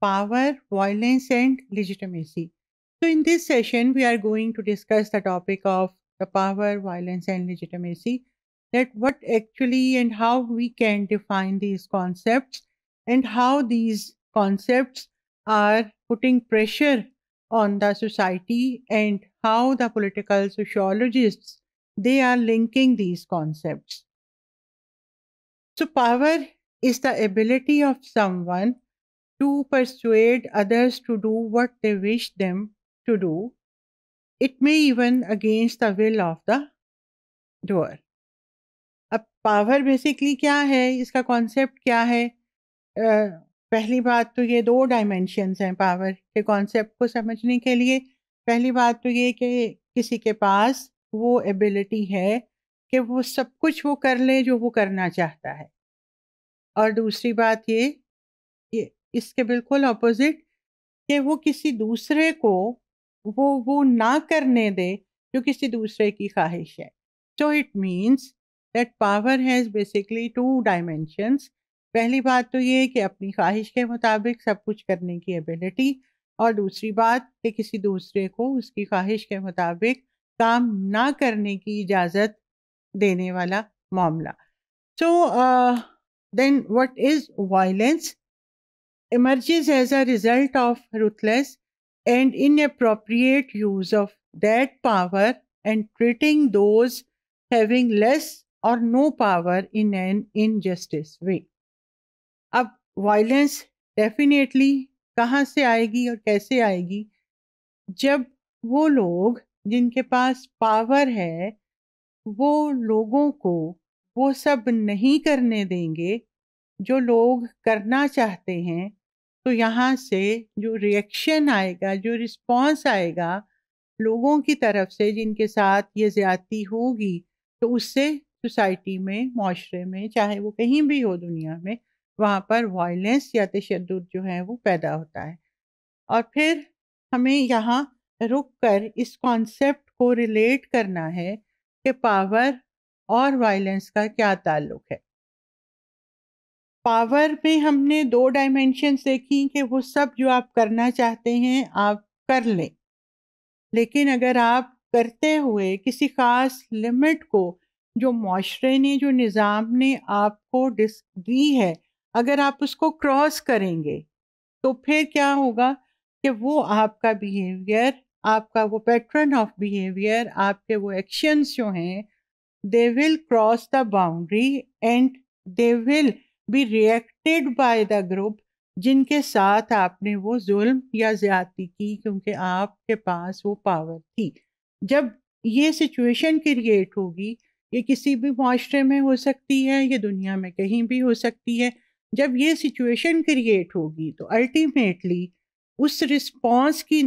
power, violence, and legitimacy. So, in this session, we are going to discuss the topic of the power, violence, and legitimacy. That what actually and how we can define these concepts and how these concepts are putting pressure on the society and how the political sociologists they are linking these concepts so power is the ability of someone to persuade others to do what they wish them to do. It may even against the will of the doer. अब power basically क्या है इसका concept क्या है uh, पहली बात तो ये दो डायमेंशंस हैं पावर के कॉन्सेप्ट को समझने के लिए पहली बात तो ये कि किसी के पास वो एबिलिटी है कि वो सब कुछ वो कर ले जो वो करना चाहता है और दूसरी बात ये, ये इसके बिल्कुल अपोजिट कि वो किसी दूसरे को वो वो ना करने दे जो किसी दूसरे की ख्वाहिश है so it means that power has basically two dimensions पहली बात तो ये कि अपनी ख्वाहिश के मुताबिक सब कुछ करने की एबिलिटी और दूसरी बात कि किसी दूसरे को उसकी ख्वाहिश के मुताबिक काम ना करने की इजाज़त देने वाला मामला so then what is violence emerges as a result of ruthless and inappropriate use of that power and treating those having less or no power in an injustice way. अब वायलेंस डेफिनेटली कहाँ से आएगी और कैसे आएगी जब वो लोग जिनके पास पावर है वो लोगों को वो सब नहीं करने देंगे जो लोग करना चाहते हैं तो यहाँ से जो रिएक्शन आएगा जो रिस्पॉन्स आएगा लोगों की तरफ से जिनके साथ ये ज़्यादती होगी तो उससे सोसाइटी में माशरे में चाहे वो कहीं भी हो दुनिया में वहाँ पर वायलेंस या तशद जो है वो पैदा होता है और फिर हमें यहाँ रुक कर इस कॉन्सेप्ट को रिलेट करना है कि पावर और वायलेंस का क्या ताल्लुक है पावर में हमने दो डायमेंशंस देखी कि वो सब जो आप करना चाहते हैं आप कर लें लेकिन अगर आप करते हुए किसी ख़ास लिमिट को जो माशरे ने जो निज़ाम ने आपको डिस दी है अगर आप उसको क्रॉस करेंगे तो फिर क्या होगा कि वो आपका बिहेवियर आपका वो पैटर्न ऑफ बिहेवियर आपके वो एक्शंस जो हैं they will cross the boundary and they will be reacted by the group जिनके साथ आपने वो जुल्म या ज्यादती की क्योंकि आपके पास वो पावर थी जब ये सिचुएशन क्रिएट होगी ये किसी भी माशरे में हो सकती है ये दुनिया में कहीं भी हो सकती है जब ये सिचुएशन क्रिएट होगी तो अल्टीमेटली उस रिस्पॉन्स की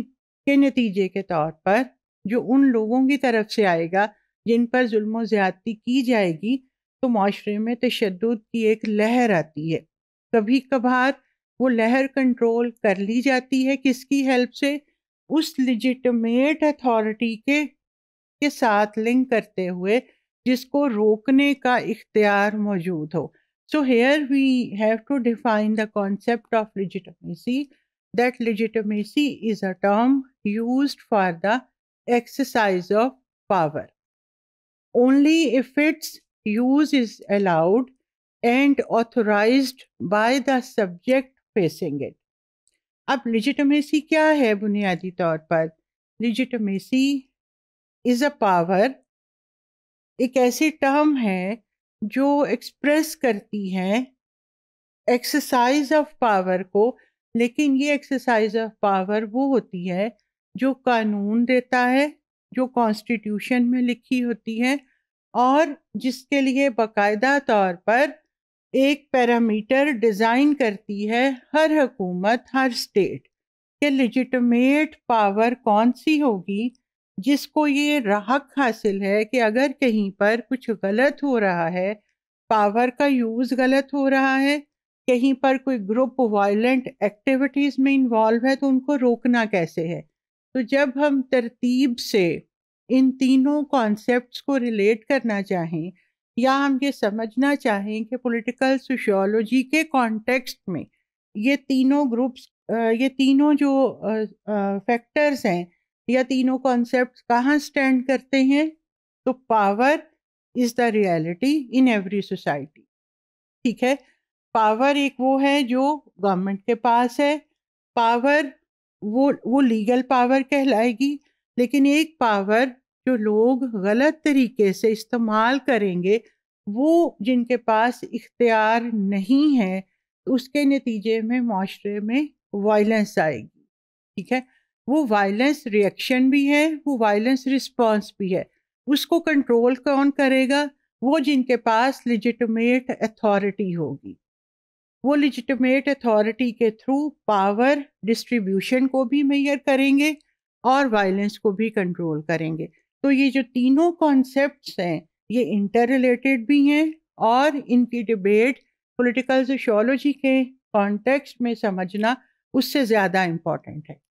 के नतीजे के तौर पर जो उन लोगों की तरफ से आएगा जिन पर जुल्म ज़्यादती की जाएगी तो माशरे में तशद की एक लहर आती है कभी कभार वो लहर कंट्रोल कर ली जाती है किसकी हेल्प से उस लिजिटमेट अथॉरिटी के के साथ लिंक करते हुए जिसको रोकने का इख्तियार मौजूद हो so here we have to define the concept of legitimacy that legitimacy is a term use for the exercise of power only if it's use is allowed and authorized by the subject facing it. अब legitimacy क्या है बुनियादी तौर पर legitimacy is a power एक ऐसी term है जो एक्सप्रेस करती है एक्सरसाइज ऑफ पावर को लेकिन ये एक्सरसाइज ऑफ पावर वो होती है जो कानून देता है जो कॉन्स्टिट्यूशन में लिखी होती है और जिसके लिए बाकायदा तौर पर एक पैरामीटर डिज़ाइन करती है हर हकूमत हर स्टेट कि लिजिटमेट पावर कौन सी होगी जिसको ये राहक हासिल है कि अगर कहीं पर कुछ गलत हो रहा है पावर का यूज़ गलत हो रहा है कहीं पर कोई ग्रुप वायलेंट एक्टिविटीज़ में इन्वॉल्व है तो उनको रोकना कैसे है तो जब हम तरतीब से इन तीनों कॉन्सेप्ट्स को रिलेट करना चाहें या हम ये समझना चाहें कि पॉलिटिकल सोशियोलॉजी के कॉन्टेक्स्ट में ये तीनों ग्रुप्स ये तीनों जो फैक्टर्स हैं या तीनों कॉन्सेप्ट कहाँ स्टैंड करते हैं तो power is the reality in every society ठीक है पावर एक वो है जो गवर्नमेंट के पास है पावर वो वो लीगल पावर कहलाएगी लेकिन एक पावर जो लोग गलत तरीके से इस्तेमाल करेंगे वो जिनके पास इख्तियार नहीं है उसके नतीजे में माशरे में वायलेंस आएगी ठीक है वो वायलेंस रिएक्शन भी है वो वायलेंस रिस्पॉन्स भी है उसको कंट्रोल कौन करेगा वो जिनके पास लिजिटमेट अथॉरिटी होगी वो लिजिटमेट अथॉरिटी के थ्रू पावर डिस्ट्रीब्यूशन को भी मैयर करेंगे और वायलेंस को भी कंट्रोल करेंगे तो ये जो तीनों कॉन्सेप्ट हैं ये इंटर रिलेटेड भी हैं और इनकी डिबेट पॉलिटिकल सोशोलॉजी के कॉन्टेक्स्ट में समझना उससे ज़्यादा इम्पॉर्टेंट है